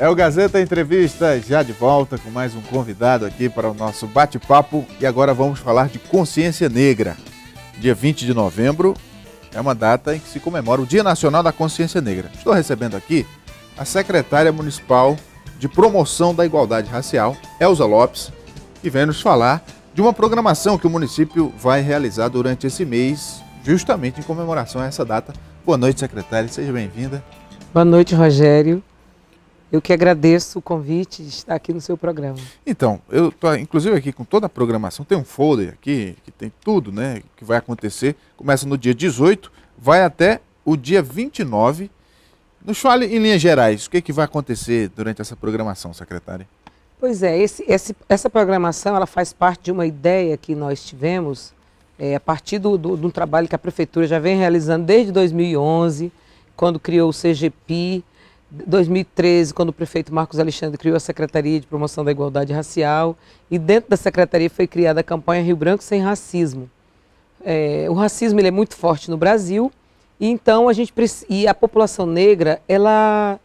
É o Gazeta Entrevista, já de volta com mais um convidado aqui para o nosso bate-papo. E agora vamos falar de consciência negra. Dia 20 de novembro é uma data em que se comemora o Dia Nacional da Consciência Negra. Estou recebendo aqui a secretária municipal de promoção da igualdade racial, Elza Lopes, que vem nos falar de uma programação que o município vai realizar durante esse mês, justamente em comemoração a essa data. Boa noite, secretária, seja bem-vinda. Boa noite, Rogério. Eu que agradeço o convite de estar aqui no seu programa. Então, eu estou inclusive aqui com toda a programação, tem um folder aqui que tem tudo, né, que vai acontecer. Começa no dia 18, vai até o dia 29. no fale em linhas gerais, o que, é que vai acontecer durante essa programação, secretária? Pois é, esse, esse, essa programação ela faz parte de uma ideia que nós tivemos é, a partir do, do, de um trabalho que a prefeitura já vem realizando desde 2011, quando criou o CGPI, 2013, quando o prefeito Marcos Alexandre criou a Secretaria de Promoção da Igualdade Racial, e dentro da secretaria foi criada a campanha Rio Branco Sem Racismo. É, o racismo ele é muito forte no Brasil, e então a gente e a população negra, ela,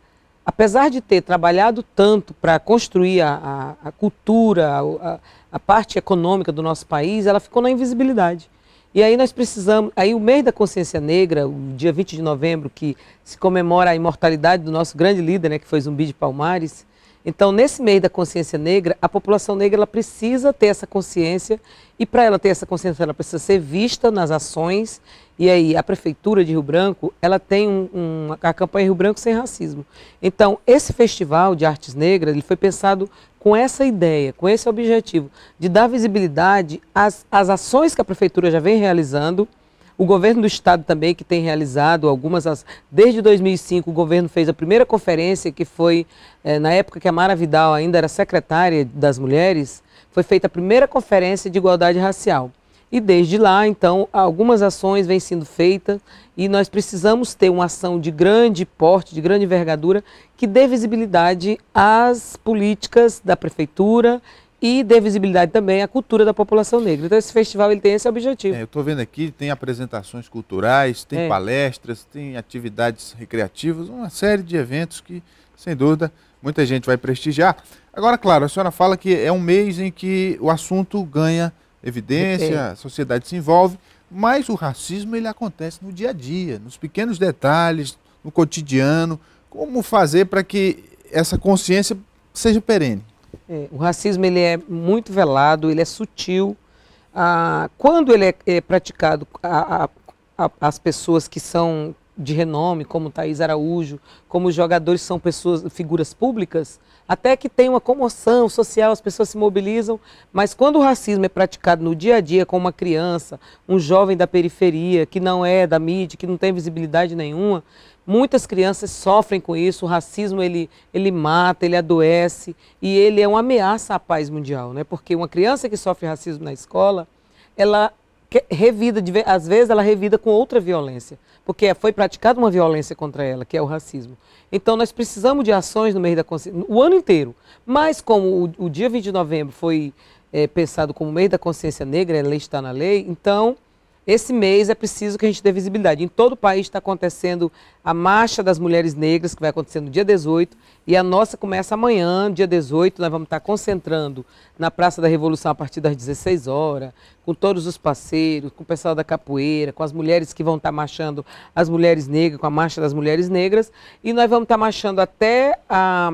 apesar de ter trabalhado tanto para construir a, a, a cultura, a, a parte econômica do nosso país, ela ficou na invisibilidade. E aí nós precisamos, aí o mês da consciência negra, o dia 20 de novembro, que se comemora a imortalidade do nosso grande líder, né, que foi Zumbi de Palmares. Então, nesse mês da consciência negra, a população negra ela precisa ter essa consciência e para ela ter essa consciência, ela precisa ser vista nas ações. E aí, a prefeitura de Rio Branco, ela tem um, um a campanha Rio Branco sem racismo. Então, esse festival de artes negras, ele foi pensado com essa ideia, com esse objetivo de dar visibilidade às, às ações que a prefeitura já vem realizando, o governo do estado também que tem realizado algumas, desde 2005 o governo fez a primeira conferência que foi é, na época que a Mara Vidal ainda era secretária das mulheres, foi feita a primeira conferência de igualdade racial. E desde lá, então, algumas ações vêm sendo feitas e nós precisamos ter uma ação de grande porte, de grande envergadura, que dê visibilidade às políticas da prefeitura e dê visibilidade também à cultura da população negra. Então esse festival ele tem esse objetivo. É, eu estou vendo aqui, tem apresentações culturais, tem é. palestras, tem atividades recreativas, uma série de eventos que, sem dúvida, muita gente vai prestigiar. Agora, claro, a senhora fala que é um mês em que o assunto ganha evidência, a sociedade se envolve, mas o racismo ele acontece no dia a dia, nos pequenos detalhes, no cotidiano. Como fazer para que essa consciência seja perene? É, o racismo ele é muito velado, ele é sutil. Ah, quando ele é, é praticado a, a, a, as pessoas que são de renome, como Thaís Araújo, como os jogadores são pessoas, figuras públicas, até que tem uma comoção social, as pessoas se mobilizam, mas quando o racismo é praticado no dia a dia com uma criança, um jovem da periferia, que não é da mídia, que não tem visibilidade nenhuma, muitas crianças sofrem com isso, o racismo ele, ele mata, ele adoece, e ele é uma ameaça à paz mundial, né? porque uma criança que sofre racismo na escola, ela que revida, às vezes ela revida com outra violência, porque foi praticada uma violência contra ela, que é o racismo. Então nós precisamos de ações no meio da consciência, o ano inteiro. Mas como o, o dia 20 de novembro foi é, pensado como mês da consciência negra, a é lei está na lei, então esse mês é preciso que a gente dê visibilidade. Em todo o país está acontecendo a Marcha das Mulheres Negras, que vai acontecer no dia 18, e a nossa começa amanhã, dia 18. Nós vamos estar concentrando na Praça da Revolução a partir das 16 horas, com todos os parceiros, com o pessoal da capoeira, com as mulheres que vão estar marchando, as mulheres negras, com a Marcha das Mulheres Negras. E nós vamos estar marchando até a,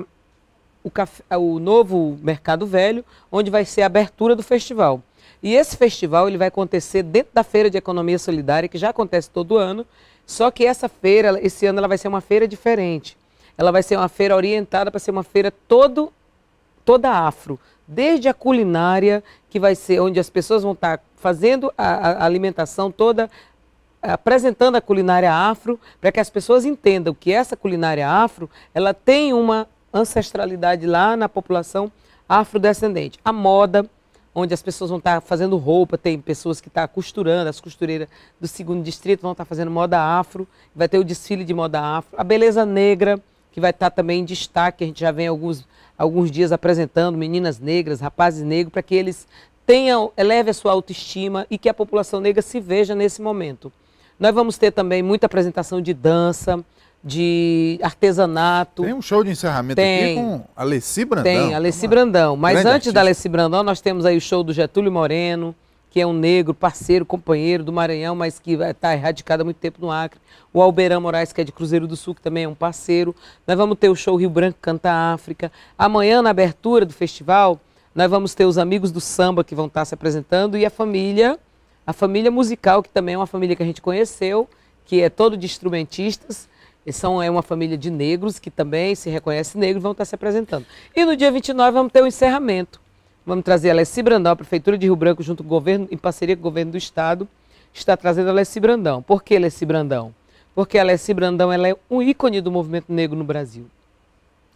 o, café, o novo Mercado Velho, onde vai ser a abertura do festival. E esse festival ele vai acontecer dentro da Feira de Economia Solidária, que já acontece todo ano, só que essa feira, esse ano, ela vai ser uma feira diferente. Ela vai ser uma feira orientada para ser uma feira todo, toda afro, desde a culinária, que vai ser onde as pessoas vão estar fazendo a, a alimentação toda, apresentando a culinária afro, para que as pessoas entendam que essa culinária afro, ela tem uma ancestralidade lá na população afrodescendente. A moda, onde as pessoas vão estar tá fazendo roupa, tem pessoas que estão tá costurando, as costureiras do segundo distrito vão estar tá fazendo moda afro, vai ter o desfile de moda afro, a beleza negra, que vai estar também em destaque, a gente já vem alguns, alguns dias apresentando meninas negras, rapazes negros, para que eles tenham, eleve a sua autoestima e que a população negra se veja nesse momento. Nós vamos ter também muita apresentação de dança, de artesanato. Tem um show de encerramento tem, aqui com Alessi Brandão. Tem, Alessi Brandão. Mas antes artista. da Alessi Brandão, nós temos aí o show do Getúlio Moreno, que é um negro, parceiro, companheiro do Maranhão, mas que está erradicado há muito tempo no Acre. O Alberão Moraes, que é de Cruzeiro do Sul, que também é um parceiro. Nós vamos ter o show Rio Branco Canta África. Amanhã, na abertura do festival, nós vamos ter os amigos do samba que vão estar tá se apresentando e a família, a família musical, que também é uma família que a gente conheceu, que é todo de instrumentistas são, é uma família de negros que também se reconhece negro vão estar se apresentando. E no dia 29 vamos ter o um encerramento. Vamos trazer a Alessi Brandão, a Prefeitura de Rio Branco, junto com o governo, em parceria com o governo do Estado, está trazendo a Alessi Brandão. Por que Alessi Brandão? Porque a Alessi Brandão ela é um ícone do movimento negro no Brasil.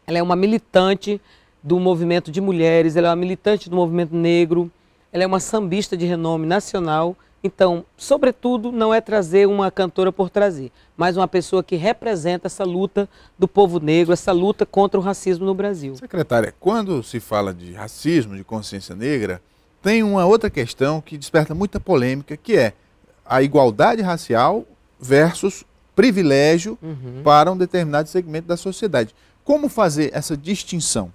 Ela é uma militante do movimento de mulheres, ela é uma militante do movimento negro, ela é uma sambista de renome nacional então, sobretudo, não é trazer uma cantora por trazer, mas uma pessoa que representa essa luta do povo negro, essa luta contra o racismo no Brasil. Secretária, quando se fala de racismo, de consciência negra, tem uma outra questão que desperta muita polêmica, que é a igualdade racial versus privilégio uhum. para um determinado segmento da sociedade. Como fazer essa distinção?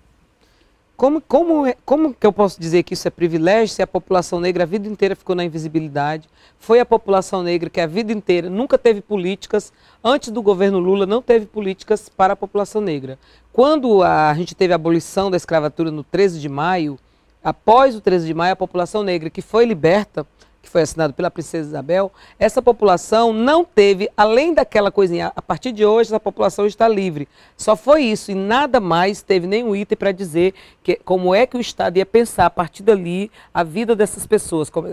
Como, como, é, como que eu posso dizer que isso é privilégio se a população negra a vida inteira ficou na invisibilidade? Foi a população negra que a vida inteira nunca teve políticas, antes do governo Lula não teve políticas para a população negra. Quando a, a gente teve a abolição da escravatura no 13 de maio, após o 13 de maio, a população negra que foi liberta que foi assinado pela princesa Isabel, essa população não teve, além daquela coisinha, a partir de hoje essa população está livre. Só foi isso e nada mais teve nenhum item para dizer que, como é que o Estado ia pensar a partir dali a vida dessas pessoas, como,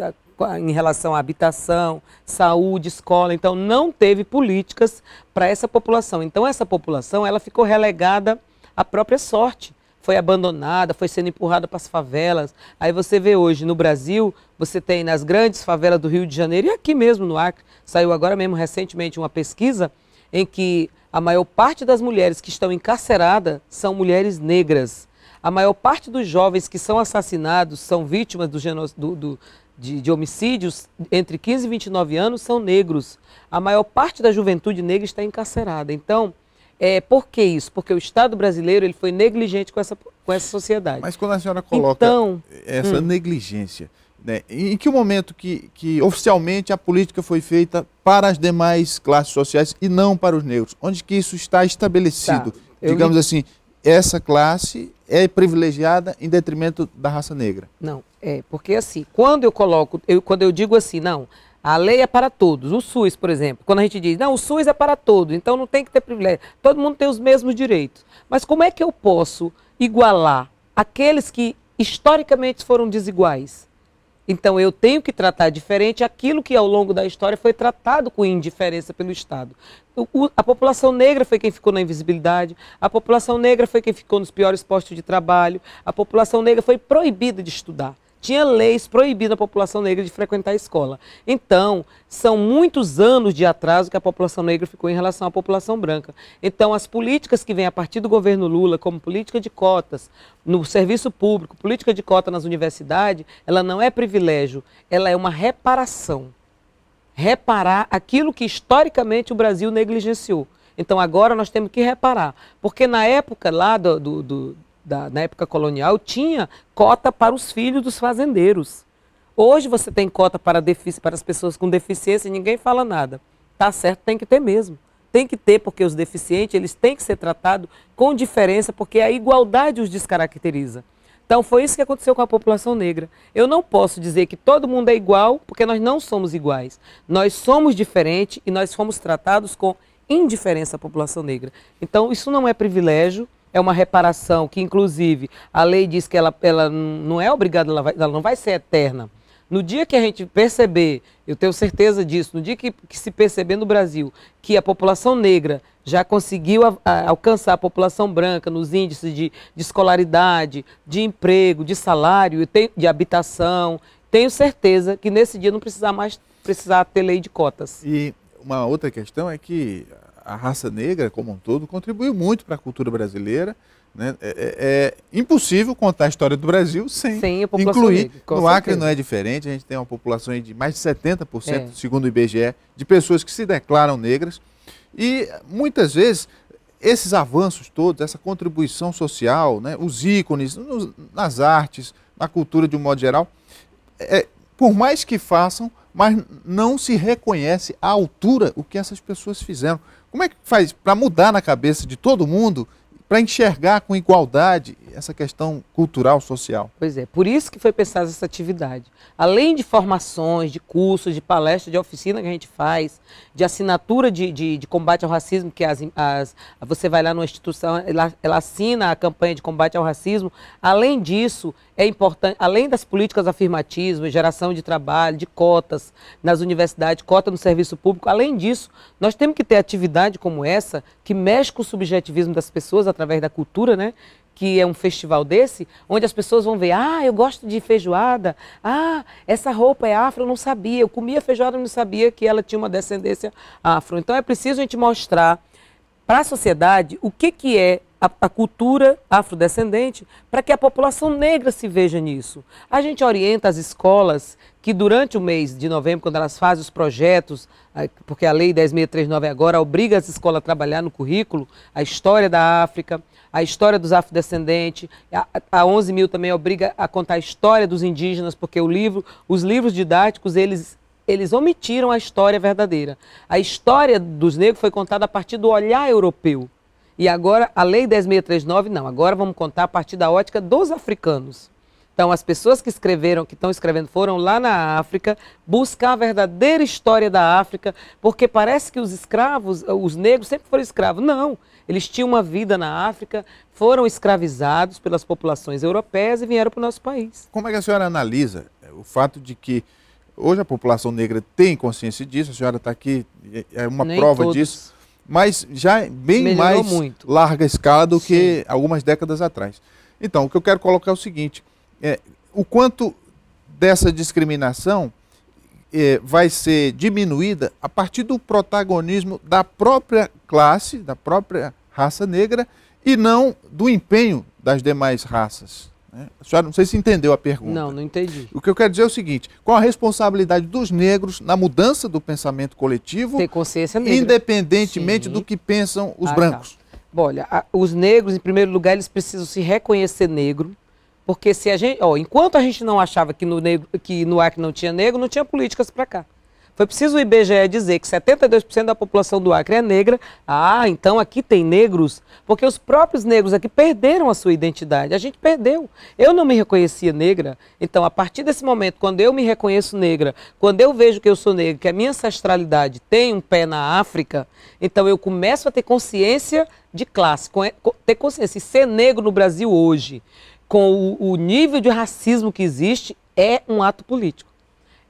em relação à habitação, saúde, escola. Então não teve políticas para essa população. Então essa população ela ficou relegada à própria sorte foi abandonada, foi sendo empurrada para as favelas. Aí você vê hoje no Brasil, você tem nas grandes favelas do Rio de Janeiro e aqui mesmo no Acre, saiu agora mesmo recentemente uma pesquisa em que a maior parte das mulheres que estão encarceradas são mulheres negras. A maior parte dos jovens que são assassinados, são vítimas do, do, do de, de, homicídios entre 15 e 29 anos são negros. A maior parte da juventude negra está encarcerada. Então, é, por que isso? Porque o Estado brasileiro ele foi negligente com essa, com essa sociedade. Mas quando a senhora coloca então, essa hum. negligência, né, em que momento que, que oficialmente a política foi feita para as demais classes sociais e não para os negros? Onde que isso está estabelecido? Tá. Digamos Eu... assim, essa classe é privilegiada em detrimento da raça negra. Não, é, porque assim, quando eu coloco, eu, quando eu digo assim, não, a lei é para todos. O SUS, por exemplo, quando a gente diz, não, o SUS é para todos, então não tem que ter privilégio. Todo mundo tem os mesmos direitos. Mas como é que eu posso igualar aqueles que historicamente foram desiguais? Então eu tenho que tratar diferente aquilo que ao longo da história foi tratado com indiferença pelo Estado. O, a população negra foi quem ficou na invisibilidade, a população negra foi quem ficou nos piores postos de trabalho, a população negra foi proibida de estudar tinha leis proibindo a população negra de frequentar a escola. Então, são muitos anos de atraso que a população negra ficou em relação à população branca. Então, as políticas que vêm a partir do governo Lula, como política de cotas no serviço público, política de cota nas universidades, ela não é privilégio, ela é uma reparação. Reparar aquilo que historicamente o Brasil negligenciou. Então agora nós temos que reparar. Porque na época lá do, do, do, da, na época colonial, tinha cota para os filhos dos fazendeiros. Hoje você tem cota para, para as pessoas com deficiência e ninguém fala nada. Tá certo, tem que ter mesmo. Tem que ter, porque os deficientes eles têm que ser tratados com diferença, porque a igualdade os descaracteriza. Então foi isso que aconteceu com a população negra. Eu não posso dizer que todo mundo é igual, porque nós não somos iguais. Nós somos diferentes e nós fomos tratados com indiferença à população negra. Então isso não é privilégio, é uma reparação que, inclusive, a lei diz que ela, ela não é obrigada, ela, vai, ela não vai ser eterna. No dia que a gente perceber, eu tenho certeza disso, no dia que, que se perceber no Brasil que a população negra já conseguiu a, a, alcançar a população branca nos índices de, de escolaridade, de emprego, de salário, de habitação, tenho certeza que nesse dia não precisar mais precisar ter lei de cotas. E uma outra questão é que a raça negra como um todo contribuiu muito para a cultura brasileira. Né? É, é, é, impossível contar a história do Brasil sem, sem incluir. Negra, no Acre certeza. não é diferente, a gente tem uma população de mais de 70%, é. segundo o IBGE, de pessoas que se declaram negras. E muitas vezes esses avanços todos, essa contribuição social, né, os ícones nos, nas artes, na cultura de um modo geral, é, por mais que façam, mas não se reconhece à altura o que essas pessoas fizeram. Como é que faz para mudar na cabeça de todo mundo, para enxergar com igualdade essa questão cultural, social. Pois é, por isso que foi pensada essa atividade. Além de formações, de cursos, de palestras, de oficina que a gente faz, de assinatura de, de, de combate ao racismo, que as, as, você vai lá numa instituição, ela, ela assina a campanha de combate ao racismo. Além disso, é importante, além das políticas afirmativas, geração de trabalho, de cotas nas universidades, cota no serviço público, além disso, nós temos que ter atividade como essa, que mexe com o subjetivismo das pessoas através da cultura, né? que é um festival desse, onde as pessoas vão ver, ah, eu gosto de feijoada, ah, essa roupa é afro, eu não sabia, eu comia feijoada, eu não sabia que ela tinha uma descendência afro. Então é preciso a gente mostrar para a sociedade o que, que é a, a cultura afrodescendente para que a população negra se veja nisso. A gente orienta as escolas que durante o mês de novembro, quando elas fazem os projetos, porque a Lei 10.639 agora obriga as escolas a trabalhar no currículo a história da África, a história dos afrodescendentes, a, 11.000 também obriga a contar a história dos indígenas, porque o livro, os livros didáticos, eles eles omitiram a história verdadeira. A história dos negros foi contada a partir do olhar europeu. E agora, a Lei 10.639, não, agora vamos contar a partir da ótica dos africanos. Então, as pessoas que escreveram, que estão escrevendo, foram lá na África buscar a verdadeira história da África, porque parece que os escravos, os negros sempre foram escravos. Não, eles tinham uma vida na África, foram escravizados pelas populações europeias e vieram para o nosso país. Como é que a senhora analisa eh, o fato de que hoje a população negra tem consciência disso? A senhora está aqui, eh, é uma Nem prova todos. disso mas já bem Melhorou mais muito. larga escala do Sim. que algumas décadas atrás. Então, o que eu quero colocar é o seguinte: é, o quanto dessa discriminação é, vai ser diminuída a partir do protagonismo da própria classe, da própria raça negra, e não do empenho das demais raças. Né? A senhora não sei se entendeu a pergunta. Não, não entendi. O que eu quero dizer é o seguinte: qual a responsabilidade dos negros na mudança do pensamento coletivo? Ter consciência negra. Independentemente Sim. do que pensam os ah, tá. brancos. Tá. Bom, olha, a, os negros, em primeiro lugar, eles precisam se reconhecer negro, porque se a gente. Ó, enquanto a gente não achava que no, negro, que no Acre não tinha negro, não tinha políticas para cá. Foi preciso o IBGE dizer que 72% da população do Acre é negra. Ah, então aqui tem negros? Porque os próprios negros aqui perderam a sua identidade. A gente perdeu. Eu não me reconhecia negra. Então, a partir desse momento, quando eu me reconheço negra, quando eu vejo que eu sou negra, que a minha ancestralidade tem um pé na África, então eu começo a ter consciência de classe, ter consciência. E ser negro no Brasil hoje, com o, o nível de racismo que existe, é um ato político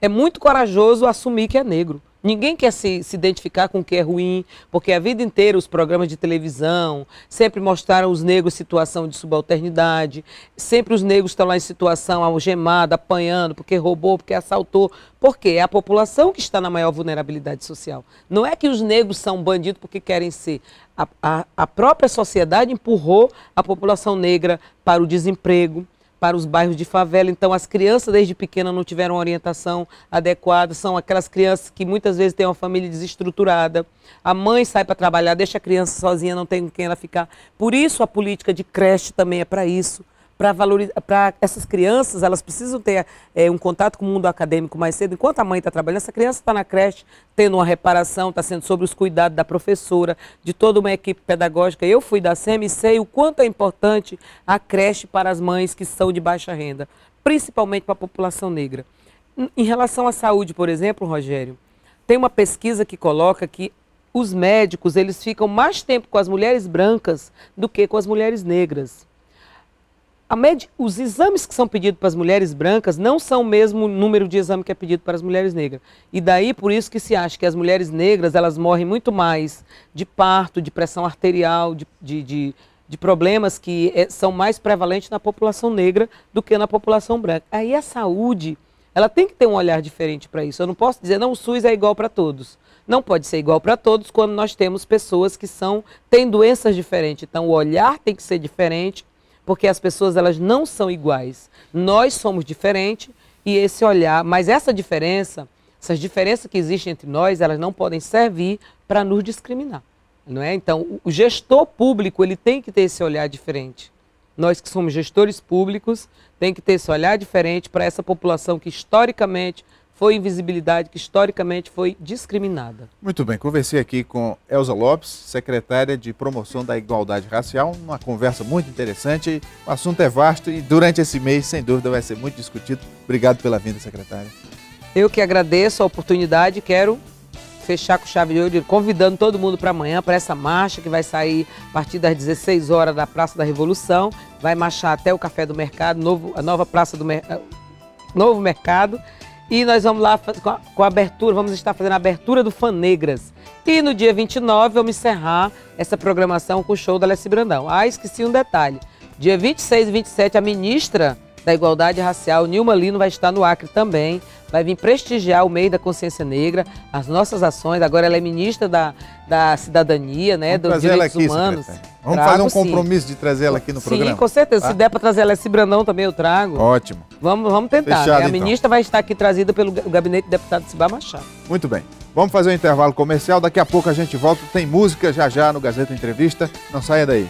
é muito corajoso assumir que é negro. Ninguém quer se, se identificar com o que é ruim, porque a vida inteira os programas de televisão sempre mostraram os negros em situação de subalternidade, sempre os negros estão lá em situação algemada, apanhando, porque roubou, porque assaltou. Porque é a população que está na maior vulnerabilidade social. Não é que os negros são bandidos porque querem ser. A, a, a própria sociedade empurrou a população negra para o desemprego, para os bairros de favela. Então, as crianças desde pequena não tiveram orientação adequada, são aquelas crianças que muitas vezes têm uma família desestruturada. A mãe sai para trabalhar, deixa a criança sozinha, não tem com quem ela ficar. Por isso, a política de creche também é para isso para valorizar, essas crianças, elas precisam ter é, um contato com o mundo acadêmico mais cedo. Enquanto a mãe está trabalhando, essa criança está na creche, tendo uma reparação, está sendo sobre os cuidados da professora, de toda uma equipe pedagógica. Eu fui da SEM e sei o quanto é importante a creche para as mães que são de baixa renda, principalmente para a população negra. Em relação à saúde, por exemplo, Rogério, tem uma pesquisa que coloca que os médicos eles ficam mais tempo com as mulheres brancas do que com as mulheres negras os exames que são pedidos para as mulheres brancas não são o mesmo número de exame que é pedido para as mulheres negras. E daí, por isso que se acha que as mulheres negras, elas morrem muito mais de parto, de pressão arterial, de, de, de, de problemas que é, são mais prevalentes na população negra do que na população branca. Aí a saúde, ela tem que ter um olhar diferente para isso. Eu não posso dizer, não, o SUS é igual para todos. Não pode ser igual para todos quando nós temos pessoas que são, têm doenças diferentes. Então, o olhar tem que ser diferente, porque as pessoas elas não são iguais. Nós somos diferentes e esse olhar, mas essa diferença, essas diferenças que existem entre nós, elas não podem servir para nos discriminar, não é? Então, o gestor público, ele tem que ter esse olhar diferente. Nós que somos gestores públicos, tem que ter esse olhar diferente para essa população que historicamente foi invisibilidade que historicamente foi discriminada. Muito bem, conversei aqui com Elza Lopes, secretária de Promoção da Igualdade Racial, uma conversa muito interessante. O assunto é vasto e durante esse mês, sem dúvida, vai ser muito discutido. Obrigado pela vinda, secretária. Eu que agradeço a oportunidade, quero fechar com chave de ouro, convidando todo mundo para amanhã, para essa marcha que vai sair a partir das 16 horas da Praça da Revolução. Vai marchar até o Café do Mercado, novo, a nova Praça do eh, Novo Mercado. E nós vamos lá com a, com a, abertura, vamos estar fazendo a abertura do Negras. E no dia 29 vamos encerrar essa programação com o show da Alessi Brandão. Ah, esqueci um detalhe. Dia 26 e 27 a ministra da Igualdade Racial, Nilma Lino, vai estar no Acre também. Vai vir prestigiar o meio da consciência negra, as nossas ações. Agora ela é ministra da, da cidadania, né? Vamos dos direitos aqui, humanos. Secretário. Vamos trago, fazer um compromisso sim. de trazer ela aqui no programa. Sim, com certeza. Se ah. der para trazer ela esse Brandão também, eu trago. Ótimo. Vamos, vamos tentar. Né? Fechado, né? A então. ministra então. vai estar aqui trazida pelo gabinete do deputado Sibá Machado. Muito bem. Vamos fazer um intervalo comercial. Daqui a pouco a gente volta. Tem música já já no Gazeta Entrevista. Não saia daí.